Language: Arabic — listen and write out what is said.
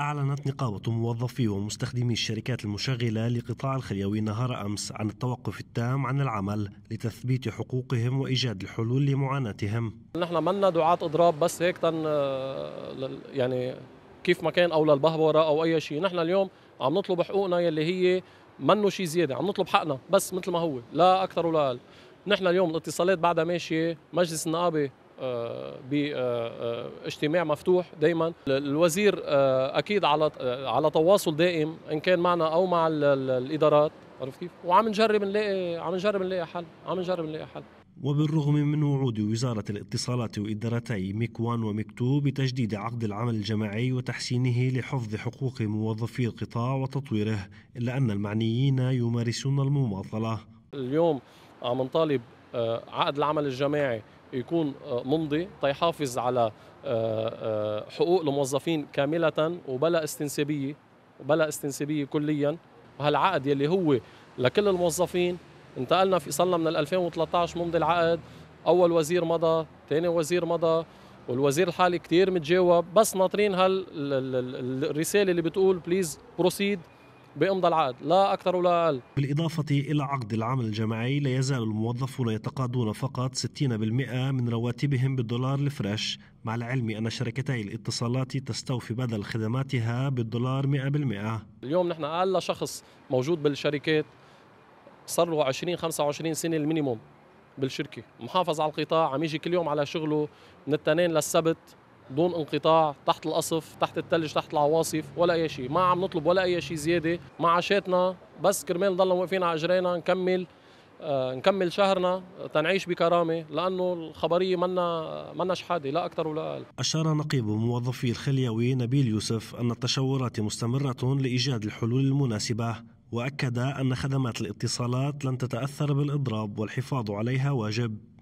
أعلنت نقابة موظفي ومستخدمي الشركات المشغلة لقطاع الخليوي نهار أمس عن التوقف التام عن العمل لتثبيت حقوقهم وإيجاد الحلول لمعاناتهم نحن منا دعاة إضراب بس هيك تن آه، يعني كيف ما كان أو للبهبرة أو أي شيء نحن اليوم عم نطلب حقوقنا يلي هي منه شيء زيادة عم نطلب حقنا بس مثل ما هو لا أكثر ولا أقل نحن اليوم الاتصالات بعدها ماشية مجلس النقابة آه، باجتماع آه، آه، مفتوح دائما الوزير اكيد على على تواصل دائم ان كان معنا او مع الادارات عرفت كيف وعم نجرب نلاقي عم نجرب نلاقي حل عم نجرب نلاقي حل وبالرغم من وعود وزارة الاتصالات وإدارتي ميك وان وميك تو بتجديد عقد العمل الجماعي وتحسينه لحفظ حقوق موظفي القطاع وتطويره إلا أن المعنيين يمارسون المماطلة اليوم عم نطالب عقد العمل الجماعي يكون آه، ممضي تيحافظ طيب على آه، آه، حقوق الموظفين كاملة وبلا استنسابية وبلا استنسابية كليا وهالعقد يلي هو لكل الموظفين انتقلنا في صلنا من 2013 ممضي العقد اول وزير مضى ثاني وزير مضى والوزير الحالي كتير متجاوب بس ناطرين هالرساله اللي بتقول بليز بروسيد بامضى العقد لا أكثر ولا أقل بالإضافة إلى عقد العمل الجماعي لا يزال الموظفون يتقاضون فقط 60% من رواتبهم بالدولار الفريش مع العلم أن شركتي الاتصالات تستوفي بدل خدماتها بالدولار 100% اليوم نحن أقل شخص موجود بالشركات صار له 20 25 سنة المينيموم بالشركة محافظ على القطاع عم يجي كل يوم على شغله من الاثنين للسبت دون انقطاع تحت القصف تحت الثلج تحت العواصف ولا اي شيء ما عم نطلب ولا اي شيء زياده معاشاتنا بس كرمال نضلنا واقفين على اجرينا نكمل آه نكمل شهرنا تنعيش بكرامه لانه الخبريه منا منا شحاده لا اكثر ولا اقل. اشار نقيب موظفي الخليوي نبيل يوسف ان التشاورات مستمره لايجاد الحلول المناسبه واكد ان خدمات الاتصالات لن تتاثر بالاضراب والحفاظ عليها واجب